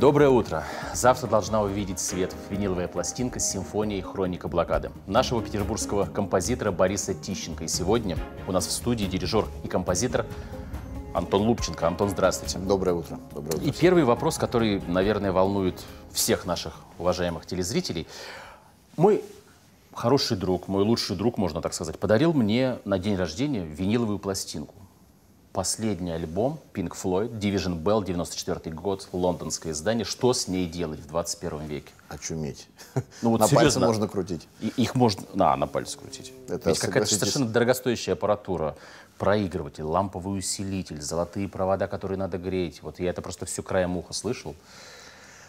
Доброе утро! Завтра должна увидеть свет виниловая пластинка с симфонией «Хроника блокады» нашего петербургского композитора Бориса Тищенко. И сегодня у нас в студии дирижер и композитор Антон Лупченко. Антон, здравствуйте. Доброе утро. Доброе утро. И первый вопрос, который, наверное, волнует всех наших уважаемых телезрителей. Мой хороший друг, мой лучший друг, можно так сказать, подарил мне на день рождения виниловую пластинку последний альбом Pink Floyd, Division Bell, 94 год, лондонское издание. Что с ней делать в 21 веке? Очуметь. Ну, вот на серьезно, пальце можно крутить. И, их можно... Да, на пальце крутить. Это Ведь какая-то совершенно дорогостоящая аппаратура. Проигрыватель, ламповый усилитель, золотые провода, которые надо греть. Вот я это просто все краем уха слышал.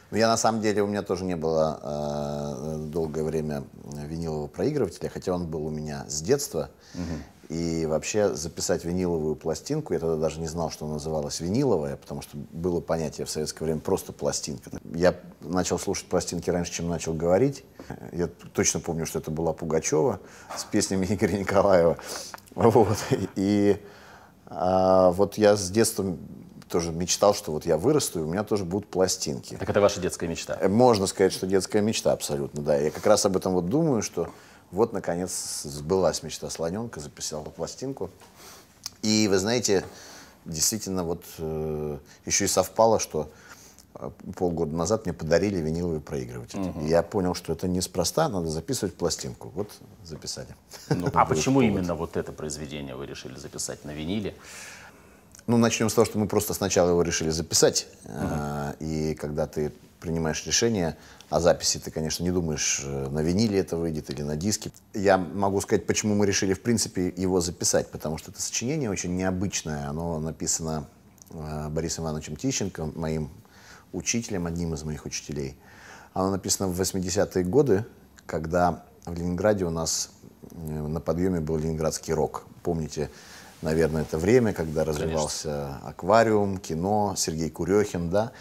Ну, я на самом деле, у меня тоже не было э, долгое время винилового проигрывателя, хотя он был у меня с детства. Угу. И вообще записать виниловую пластинку, я тогда даже не знал, что называлась виниловая, потому что было понятие в советское время просто пластинка. Я начал слушать пластинки раньше, чем начал говорить. Я точно помню, что это была Пугачева с песнями Игоря Николаева. Вот. И а, вот я с детства тоже мечтал, что вот я вырасту, и у меня тоже будут пластинки. Так это ваша детская мечта? Можно сказать, что детская мечта абсолютно, да. Я как раз об этом вот думаю, что вот, наконец, сбылась мечта слоненка, записала пластинку. И, вы знаете, действительно, вот э, еще и совпало, что э, полгода назад мне подарили виниловый проигрыватель. Угу. И я понял, что это неспроста, надо записывать пластинку. Вот записали. Ну, а почему повод. именно вот это произведение вы решили записать на виниле? Ну, начнем с того, что мы просто сначала его решили записать. Угу. А, и когда ты принимаешь решение о записи, ты, конечно, не думаешь, э, на виниле это выйдет или на диске. Я могу сказать, почему мы решили, в принципе, его записать, потому что это сочинение очень необычное. Оно написано э, Борисом Ивановичем Тищенко, моим учителем, одним из моих учителей. Оно написано в 80-е годы, когда в Ленинграде у нас э, на подъеме был ленинградский рок. Помните, наверное, это время, когда развивался Конечно. аквариум, кино, Сергей Курехин, да,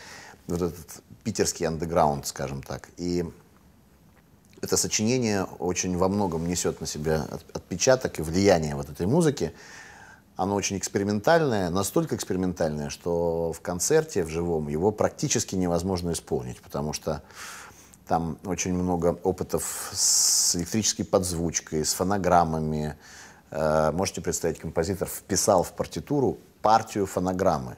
вот этот питерский андеграунд, скажем так. И это сочинение очень во многом несет на себя отпечаток и влияние вот этой музыки. Оно очень экспериментальное, настолько экспериментальное, что в концерте, в живом, его практически невозможно исполнить, потому что там очень много опытов с электрической подзвучкой, с фонограммами, Э, можете представить, композитор вписал в партитуру партию фонограммы,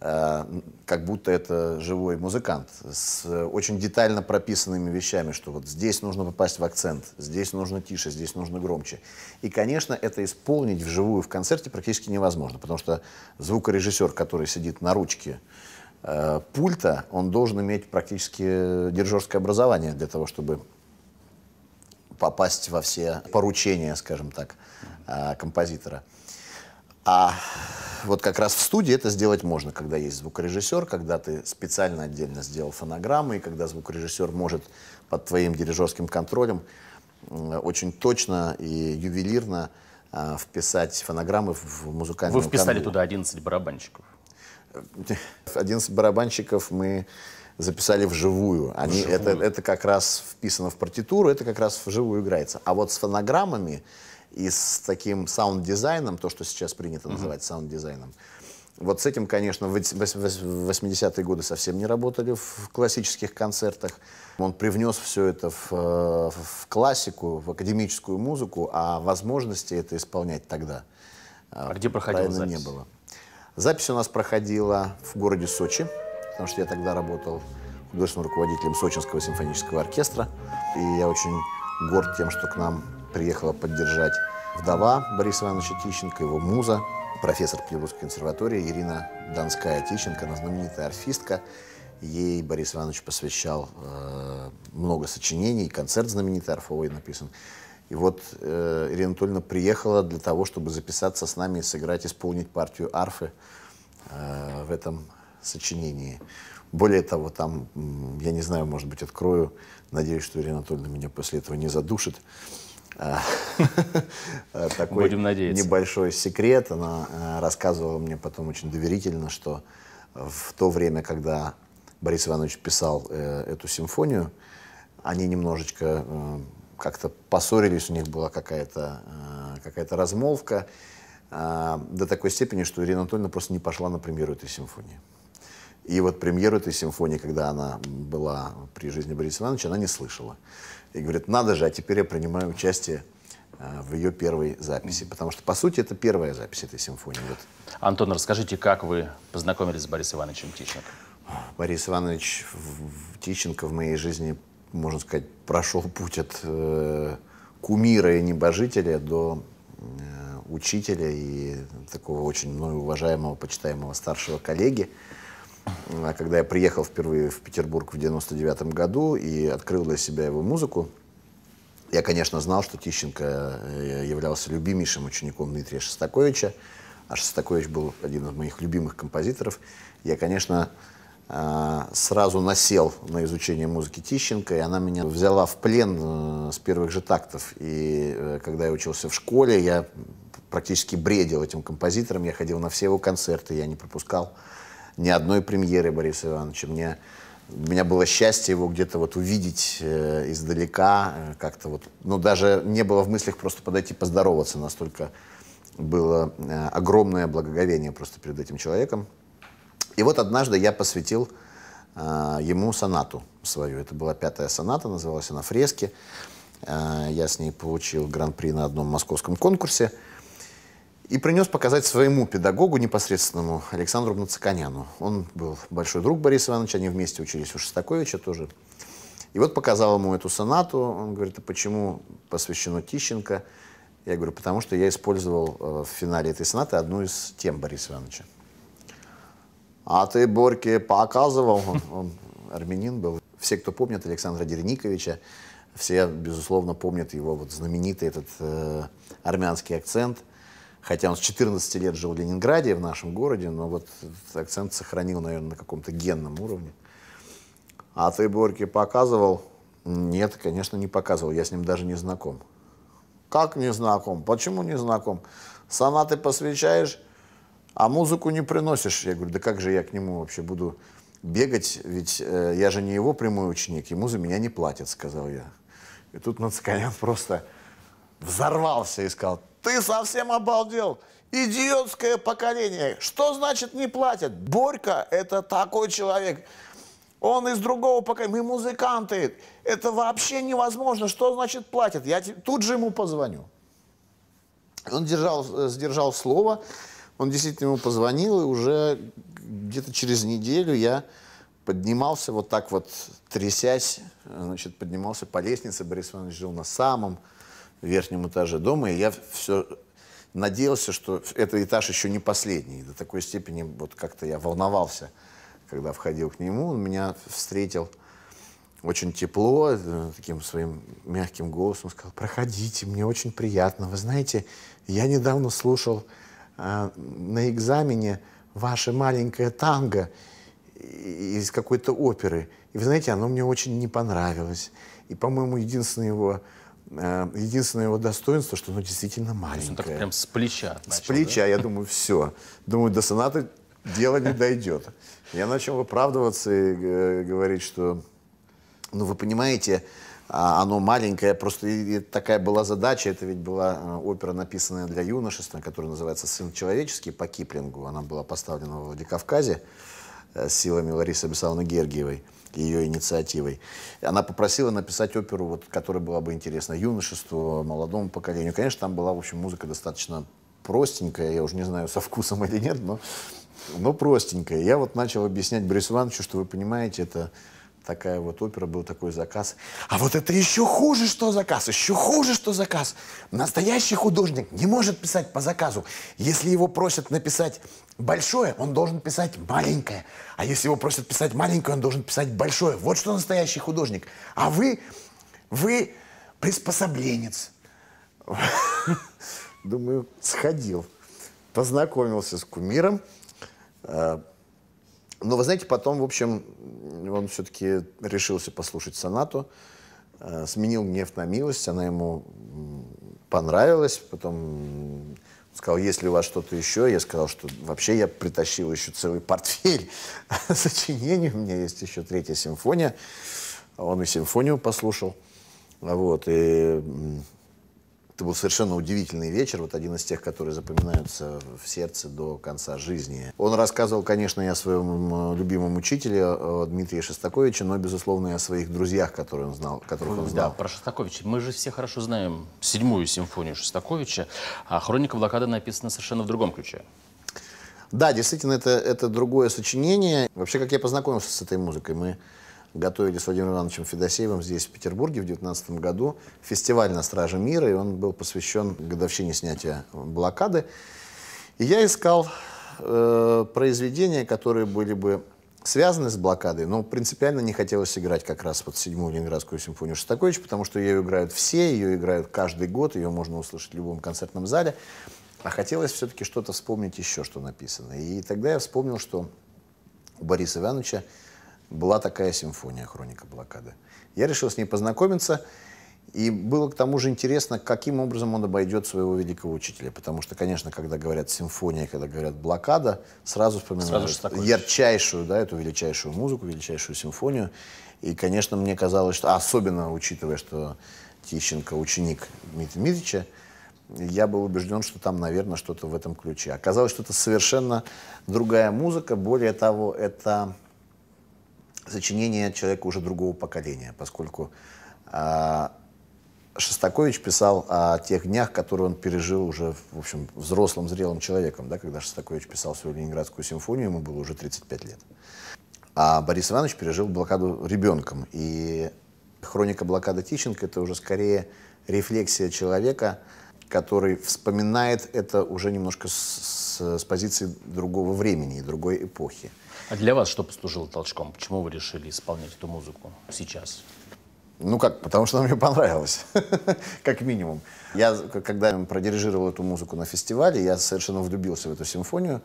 э, как будто это живой музыкант, с очень детально прописанными вещами, что вот здесь нужно попасть в акцент, здесь нужно тише, здесь нужно громче. И, конечно, это исполнить вживую в концерте практически невозможно, потому что звукорежиссер, который сидит на ручке э, пульта, он должен иметь практически дирижерское образование для того, чтобы попасть во все поручения, скажем так, а, композитора. А вот как раз в студии это сделать можно, когда есть звукорежиссер, когда ты специально отдельно сделал фонограммы, и когда звукорежиссер может под твоим дирижерским контролем очень точно и ювелирно а, вписать фонограммы в музыкальную Вы вписали канву. туда 11 барабанщиков. 11 барабанщиков мы записали вживую. Они, вживую. Это, это как раз вписано в партитуру, это как раз вживую играется. А вот с фонограммами и с таким саунд-дизайном, то, что сейчас принято mm-hmm. называть саунд-дизайном, вот с этим, конечно, в 80-е годы совсем не работали в классических концертах. Он привнес все это в, э, в классику, в академическую музыку, а возможности это исполнять тогда а где э, проходила запись? не было. Запись у нас проходила в городе Сочи потому что я тогда работал художественным руководителем Сочинского симфонического оркестра. И я очень горд тем, что к нам приехала поддержать вдова Бориса Ивановича Тищенко, его муза, профессор Петербургской консерватории Ирина Донская Тищенко, она знаменитая арфистка. Ей Борис Иванович посвящал э, много сочинений, концерт знаменитый арфовый написан. И вот э, Ирина Анатольевна приехала для того, чтобы записаться с нами и сыграть, исполнить партию арфы э, в этом сочинении. Более того, там, я не знаю, может быть, открою, надеюсь, что Ирина Анатольевна меня после этого не задушит. А, а, такой Будем надеяться. небольшой секрет. Она а, рассказывала мне потом очень доверительно, что в то время, когда Борис Иванович писал э, эту симфонию, они немножечко э, как-то поссорились, у них была какая-то э, какая размолвка до такой степени, что Ирина Анатольевна просто не пошла на премьеру этой симфонии. И вот премьеру этой симфонии, когда она была при жизни Бориса Ивановича, она не слышала. И говорит, надо же, а теперь я принимаю участие э, в ее первой записи, потому что, по сути, это первая запись этой симфонии. Вот. Антон, расскажите, как вы познакомились с Борисом Ивановичем Тищенко? Борис Иванович Тищенко в моей жизни, можно сказать, прошел путь от э, кумира и небожителя до э, учителя и такого очень мною уважаемого, почитаемого старшего коллеги. А когда я приехал впервые в Петербург в 99 году и открыл для себя его музыку, я, конечно, знал, что Тищенко э, являлся любимейшим учеником Дмитрия Шостаковича, а Шостакович был один из моих любимых композиторов. Я, конечно, э, сразу насел на изучение музыки Тищенко, и она меня взяла в плен э, с первых же тактов. И когда я учился в школе, я практически бредил этим композитором, я ходил на все его концерты, я не пропускал ни одной премьеры Бориса Ивановича. Мне, у меня было счастье его где-то вот увидеть э, издалека, э, как-то вот, ну, даже не было в мыслях просто подойти поздороваться, настолько было э, огромное благоговение просто перед этим человеком. И вот однажды я посвятил э, ему сонату свою. Это была пятая соната, называлась она «Фрески». Э, я с ней получил гран-при на одном московском конкурсе. Э, и принес показать своему педагогу непосредственному Александру Мнацаканяну. Он был большой друг Бориса Ивановича, они вместе учились у Шостаковича тоже. И вот показал ему эту сонату, он говорит, а почему посвящено Тищенко? Я говорю, потому что я использовал э, в финале этой сонаты одну из тем Бориса Ивановича. А ты, Борьке, показывал, он, он армянин был. Все, кто помнит Александра Дерниковича, все, безусловно, помнят его вот знаменитый этот э, армянский акцент – хотя он с 14 лет жил в Ленинграде, в нашем городе, но вот акцент сохранил, наверное, на каком-то генном уровне. А ты Борьке показывал? Нет, конечно, не показывал, я с ним даже не знаком. Как не знаком? Почему не знаком? Сонаты посвящаешь, а музыку не приносишь. Я говорю, да как же я к нему вообще буду бегать, ведь э, я же не его прямой ученик, ему за меня не платят, сказал я. И тут Нацканян просто взорвался и сказал, ты совсем обалдел. Идиотское поколение. Что значит не платят? Борька – это такой человек. Он из другого поколения. Мы музыканты. Это вообще невозможно. Что значит платят? Я тут же ему позвоню. Он держал, сдержал слово. Он действительно ему позвонил. И уже где-то через неделю я поднимался вот так вот, трясясь. Значит, поднимался по лестнице. Борис Иванович жил на самом верхнем этаже дома, и я все надеялся, что этот этаж еще не последний. До такой степени вот как-то я волновался, когда входил к нему. Он меня встретил очень тепло, э, таким своим мягким голосом сказал, проходите, мне очень приятно. Вы знаете, я недавно слушал э, на экзамене ваше маленькое танго из какой-то оперы. И вы знаете, оно мне очень не понравилось. И, по-моему, единственный его Э, единственное его достоинство, что оно действительно маленькое. он так прям с плеча начал, С плеча, да? я думаю, все. Думаю, до соната дело не дойдет. Я начал выправдываться и э, говорить, что, ну, вы понимаете, а, оно маленькое, просто такая была задача, это ведь была э, опера, написанная для юношества, которая называется «Сын человеческий» по Киплингу, она была поставлена в Владикавказе. Э, с силами Ларисы Бесаловны Гергиевой ее инициативой. Она попросила написать оперу, вот, которая была бы интересна юношеству, молодому поколению. Конечно, там была, в общем, музыка достаточно простенькая, я уже не знаю, со вкусом или нет, но, но простенькая. Я вот начал объяснять Борису Ивановичу, что вы понимаете, это такая вот опера, был такой заказ. А вот это еще хуже, что заказ, еще хуже, что заказ. Настоящий художник не может писать по заказу. Если его просят написать большое, он должен писать маленькое. А если его просят писать маленькое, он должен писать большое. Вот что настоящий художник. А вы, вы приспособленец. Думаю, сходил, познакомился с кумиром, э, но вы знаете, потом, в общем, он все-таки решился послушать сонату, э, сменил гнев на милость, она ему понравилась, потом сказал, если у вас что-то еще, я сказал, что вообще я притащил еще целый портфель сочинений, у меня есть еще третья симфония, он и симфонию послушал, вот, и это был совершенно удивительный вечер, вот один из тех, которые запоминаются в сердце до конца жизни. Он рассказывал, конечно, и о своем э, любимом учителе э, Дмитрии Шостаковиче, но, безусловно, и о своих друзьях, которые он знал, которых он знал. Да, про Шостаковича. Мы же все хорошо знаем седьмую симфонию Шостаковича, а «Хроника блокады» написана совершенно в другом ключе. Да, действительно, это, это другое сочинение. Вообще, как я познакомился с этой музыкой, мы готовили с Владимиром Ивановичем Федосеевым здесь, в Петербурге, в 19 году фестиваль «На страже мира», и он был посвящен годовщине снятия блокады. И я искал э, произведения, которые были бы связаны с блокадой, но принципиально не хотелось играть как раз вот седьмую Ленинградскую симфонию Шостаковича, потому что ее играют все, ее играют каждый год, ее можно услышать в любом концертном зале. А хотелось все-таки что-то вспомнить еще, что написано. И тогда я вспомнил, что у Бориса Ивановича была такая симфония «Хроника блокады». Я решил с ней познакомиться, и было к тому же интересно, каким образом он обойдет своего великого учителя. Потому что, конечно, когда говорят симфония, когда говорят блокада, сразу вспоминают сразу ярчайшую, да, эту величайшую музыку, величайшую симфонию. И, конечно, мне казалось, что особенно учитывая, что Тищенко ученик Дмитрия Дмитриевича, я был убежден, что там, наверное, что-то в этом ключе. Оказалось, что это совершенно другая музыка. Более того, это сочинение человека уже другого поколения, поскольку э, Шостакович писал о тех днях, которые он пережил уже, в общем, взрослым, зрелым человеком, да, когда Шостакович писал свою Ленинградскую симфонию, ему было уже 35 лет. А Борис Иванович пережил блокаду ребенком, и хроника блокады Тищенко — это уже скорее рефлексия человека, который вспоминает это уже немножко с, с, с позиции другого времени и другой эпохи. А для вас что послужило толчком? Почему вы решили исполнять эту музыку сейчас? Ну как, потому что она мне понравилась, как минимум. Я, когда продирижировал эту музыку на фестивале, я совершенно влюбился в эту симфонию.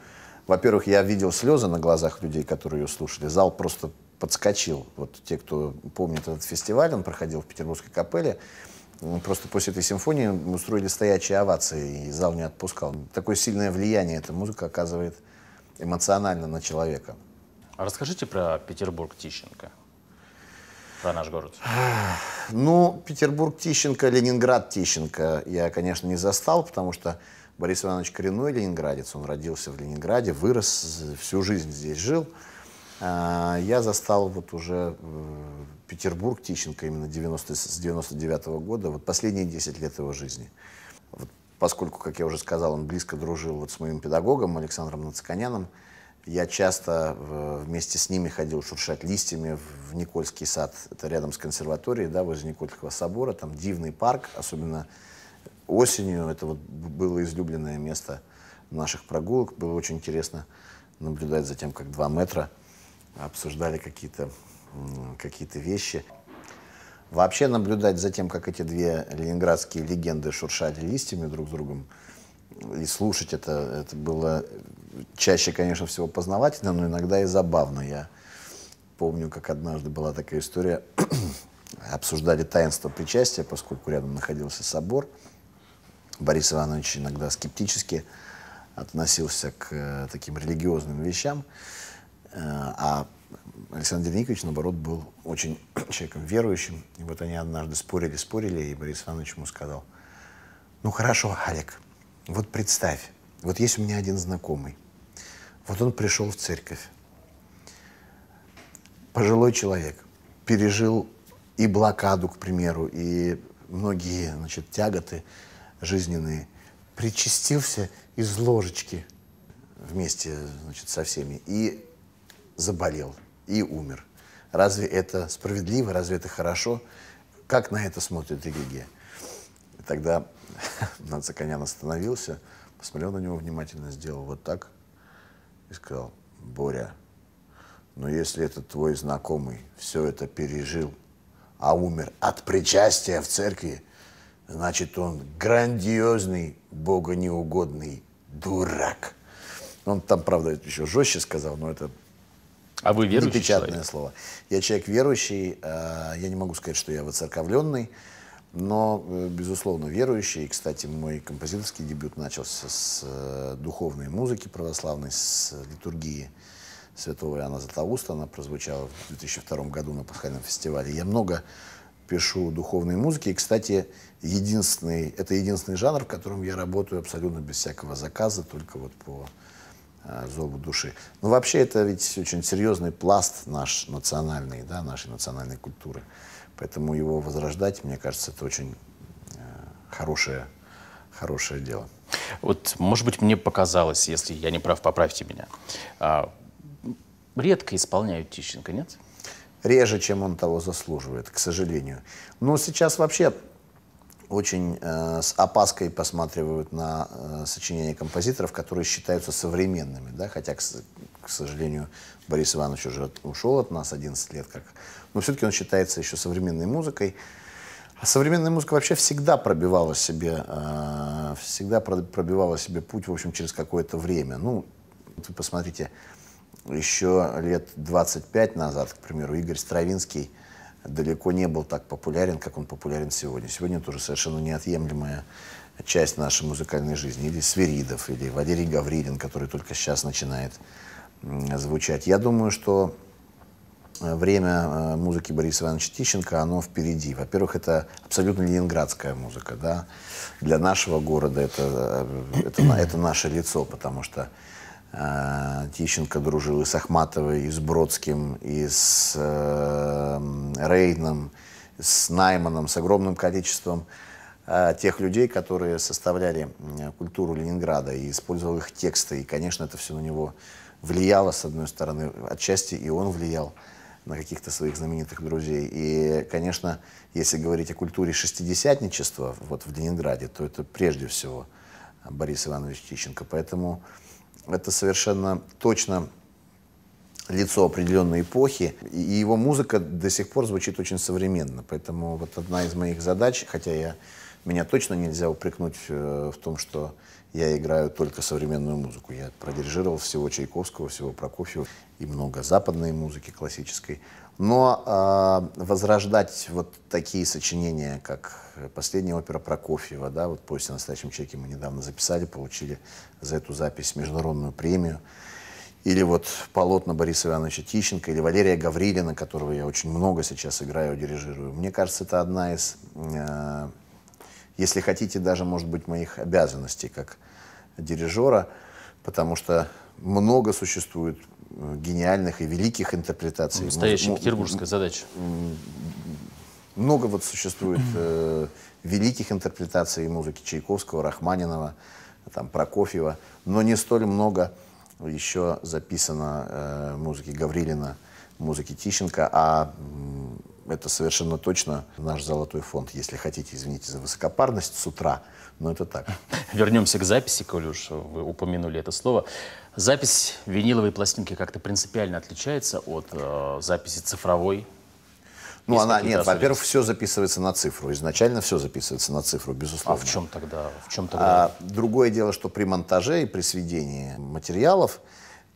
Во-первых, я видел слезы на глазах людей, которые ее слушали. Зал просто подскочил. Вот те, кто помнит этот фестиваль, он проходил в Петербургской капелле. Просто после этой симфонии мы устроили стоячие овации, и зал не отпускал. Такое сильное влияние эта музыка оказывает эмоционально на человека. А расскажите про Петербург Тищенко, про наш город. Ну, Петербург Тищенко, Ленинград Тищенко я, конечно, не застал, потому что Борис Иванович коренной ленинградец, он родился в Ленинграде, вырос, всю жизнь здесь жил. А, я застал вот уже э, Петербург Тищенко именно 90, с 99 -го года, вот последние 10 лет его жизни. Вот поскольку, как я уже сказал, он близко дружил вот с моим педагогом Александром Нацканяном, я часто э, вместе с ними ходил шуршать листьями в Никольский сад, это рядом с консерваторией, да, возле Никольского собора, там дивный парк, особенно осенью, это вот было излюбленное место наших прогулок, было очень интересно наблюдать за тем, как два метра обсуждали какие-то какие вещи. Вообще наблюдать за тем, как эти две ленинградские легенды шуршали листьями друг с другом, и слушать это, это было чаще, конечно, всего познавательно, но иногда и забавно. Я помню, как однажды была такая история, обсуждали таинство причастия, поскольку рядом находился собор. Борис Иванович иногда скептически относился к э, таким религиозным вещам, э, а Александр Никович, наоборот, был очень человеком верующим. И вот они однажды спорили, спорили, и Борис Иванович ему сказал, ну хорошо, Олег, вот представь, вот есть у меня один знакомый, вот он пришел в церковь, пожилой человек, пережил и блокаду, к примеру, и многие, значит, тяготы жизненные, причастился из ложечки вместе, значит, со всеми, и заболел, и умер. Разве это справедливо, разве это хорошо? Как на это смотрит религия? тогда Нацаканян остановился, посмотрел на него внимательно, сделал вот так и сказал, Боря, но ну если этот твой знакомый все это пережил, а умер от причастия в церкви, значит, он грандиозный, богонеугодный дурак. Он там, правда, еще жестче сказал, но это а вы верующий непечатное человек? слово. Я человек верующий, а, я не могу сказать, что я воцерковленный, но, э, безусловно, верующие. И, кстати, мой композиторский дебют начался с э, духовной музыки православной, с э, литургии святого Иоанна Златоуста. Она прозвучала в 2002 году на пасхальном фестивале. Я много пишу духовной музыки. И, кстати, единственный, это единственный жанр, в котором я работаю абсолютно без всякого заказа, только вот по зову души. Но вообще это ведь очень серьезный пласт наш национальный, да, нашей национальной культуры. Поэтому его возрождать, мне кажется, это очень э, хорошее, хорошее дело. Вот, может быть, мне показалось, если я не прав, поправьте меня. А, редко исполняют Тищенко, нет? Реже, чем он того заслуживает, к сожалению. Но сейчас вообще очень э, с опаской посматривают на э, сочинения композиторов, которые считаются современными, да, хотя, к сожалению, Борис Иванович уже ушел от нас 11 лет как. Но все-таки он считается еще современной музыкой. А современная музыка вообще всегда пробивала себе, э, всегда пробивала себе путь, в общем, через какое-то время. Ну, вы посмотрите, еще лет 25 назад, к примеру, Игорь Стравинский далеко не был так популярен, как он популярен сегодня. Сегодня тоже совершенно неотъемлемая часть нашей музыкальной жизни. Или Сверидов, или Валерий Гаврилин, который только сейчас начинает звучать. Я думаю, что э, время э, музыки Бориса Ивановича Тищенко, оно впереди. Во-первых, это абсолютно ленинградская музыка, да. Для нашего города это, э, это, это наше лицо, потому что э, Тищенко дружил и с Ахматовой, и с Бродским, и с э, Рейном, с Найманом, с огромным количеством тех людей, которые составляли культуру Ленинграда и использовал их тексты. И, конечно, это все на него влияло, с одной стороны, отчасти и он влиял на каких-то своих знаменитых друзей. И, конечно, если говорить о культуре шестидесятничества вот в Ленинграде, то это прежде всего Борис Иванович Тищенко. Поэтому это совершенно точно лицо определенной эпохи, и его музыка до сих пор звучит очень современно. Поэтому вот одна из моих задач, хотя я меня точно нельзя упрекнуть э, в том, что я играю только современную музыку. Я продирижировал всего Чайковского, всего Прокофьева и много западной музыки классической. Но э, возрождать вот такие сочинения, как э, последняя опера Прокофьева, да, вот «Повесть о настоящем человеке» мы недавно записали, получили за эту запись международную премию. Или вот полотна Бориса Ивановича Тищенко, или Валерия Гаврилина, которого я очень много сейчас играю, дирижирую. Мне кажется, это одна из э, если хотите, даже, может быть, моих обязанностей как дирижера, потому что много существует э, гениальных и великих интерпретаций. Настоящая Муз... петербургская задача. Много вот существует э, великих интерпретаций музыки Чайковского, Рахманинова, там, Прокофьева, но не столь много еще записано э, музыки Гаврилина, музыки Тищенко, а это совершенно точно наш золотой фонд, если хотите, извините за высокопарность с утра, но это так. Вернемся к записи, коль уж вы упомянули это слово. Запись виниловой пластинки как-то принципиально отличается от э, записи цифровой? Ну, Есть она, нет, во-первых, все записывается на цифру. Изначально все записывается на цифру, безусловно. А в чем тогда? В чем а тогда? А, другое дело, что при монтаже и при сведении материалов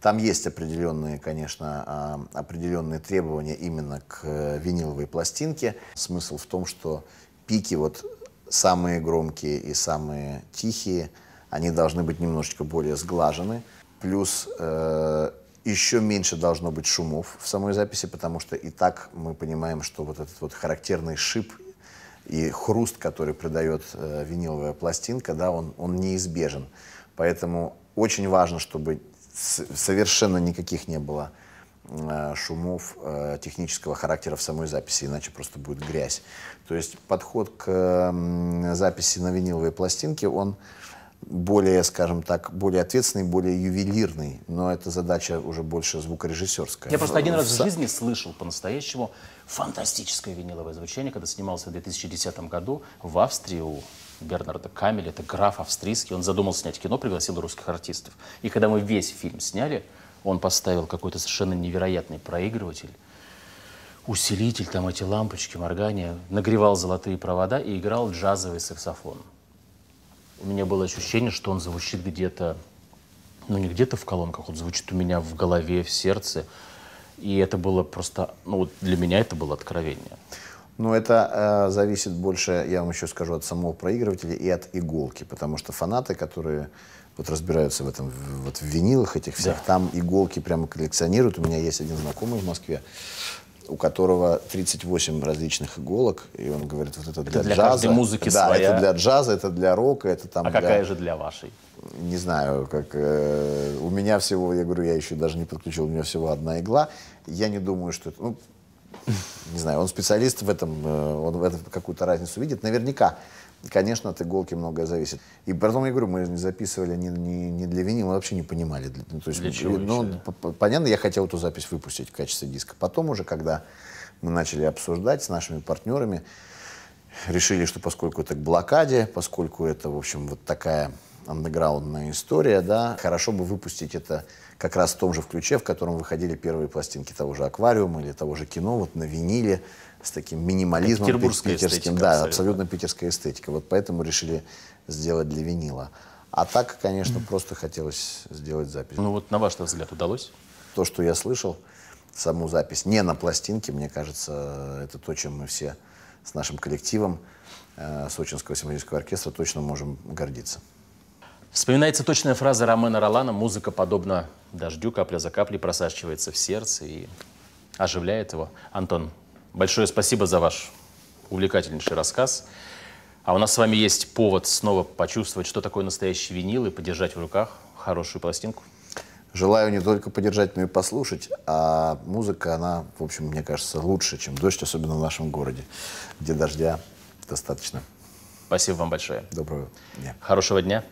там есть определенные, конечно, а, определенные требования именно к э, виниловой пластинке. Смысл в том, что пики вот самые громкие и самые тихие, они должны быть немножечко более сглажены. Плюс э, еще меньше должно быть шумов в самой записи, потому что и так мы понимаем, что вот этот вот характерный шип и хруст, который придает э, виниловая пластинка, да, он, он неизбежен. Поэтому очень важно, чтобы совершенно никаких не было э, шумов э, технического характера в самой записи, иначе просто будет грязь. То есть подход к записи на виниловые пластинки он более, скажем так, более ответственный, более ювелирный, но это задача уже больше звукорежиссерская. Я просто один раз в жизни слышал по-настоящему фантастическое виниловое звучание, когда снимался в 2010 году в Австрии у Бернарда Камеля, это граф австрийский, он задумал снять кино, пригласил русских артистов. И когда мы весь фильм сняли, он поставил какой-то совершенно невероятный проигрыватель, усилитель, там эти лампочки, моргания, нагревал золотые провода и играл джазовый саксофон. У меня было ощущение, что он звучит где-то, ну не где-то в колонках, он звучит у меня в голове, в сердце. И это было просто, ну вот для меня это было откровение. Но это э, зависит больше, я вам еще скажу, от самого проигрывателя и от иголки, потому что фанаты, которые вот разбираются в этом, в, вот в винилах этих всех, да. там иголки прямо коллекционируют. У меня есть один знакомый в Москве, у которого 38 различных иголок, и он говорит, вот это, это для, джаза. Для музыки да, своя. это для джаза, это для рока, это там... А для... какая же для вашей? Не знаю, как... Э, у меня всего, я говорю, я еще даже не подключил, у меня всего одна игла. Я не думаю, что это... Ну, не знаю, он специалист в этом, э, он в этом какую-то разницу видит, наверняка. Конечно, от иголки многое зависит. И потом я говорю, мы не записывали не, не, не для винила, вообще не понимали. ну, то есть, для ну, чего ну, понятно, я хотел эту запись выпустить в качестве диска. Потом уже, когда мы начали обсуждать с нашими партнерами, решили, что поскольку это к блокаде, поскольку это, в общем, вот такая андеграундная история, да, хорошо бы выпустить это как раз в том же ключе, в котором выходили первые пластинки того же «Аквариума» или того же кино, вот на виниле, с таким минимализмом петербургская питерским. Эстетика, да, абсолютно. абсолютно питерская эстетика. Вот поэтому решили сделать для винила. А так, конечно, mm просто хотелось сделать запись. Ну вот на ваш взгляд удалось? То, что я слышал, саму запись не на пластинке, мне кажется, это то, чем мы все с нашим коллективом э, Сочинского симфонического оркестра точно можем гордиться. Вспоминается точная фраза Ромена Ролана «Музыка подобна дождю капля за каплей просачивается в сердце и оживляет его. Антон, большое спасибо за ваш увлекательнейший рассказ. А у нас с вами есть повод снова почувствовать, что такое настоящий винил, и подержать в руках хорошую пластинку. Желаю не только подержать, но и послушать. А музыка, она, в общем, мне кажется, лучше, чем дождь, особенно в нашем городе, где дождя достаточно. Спасибо вам большое. Доброго дня. Хорошего дня.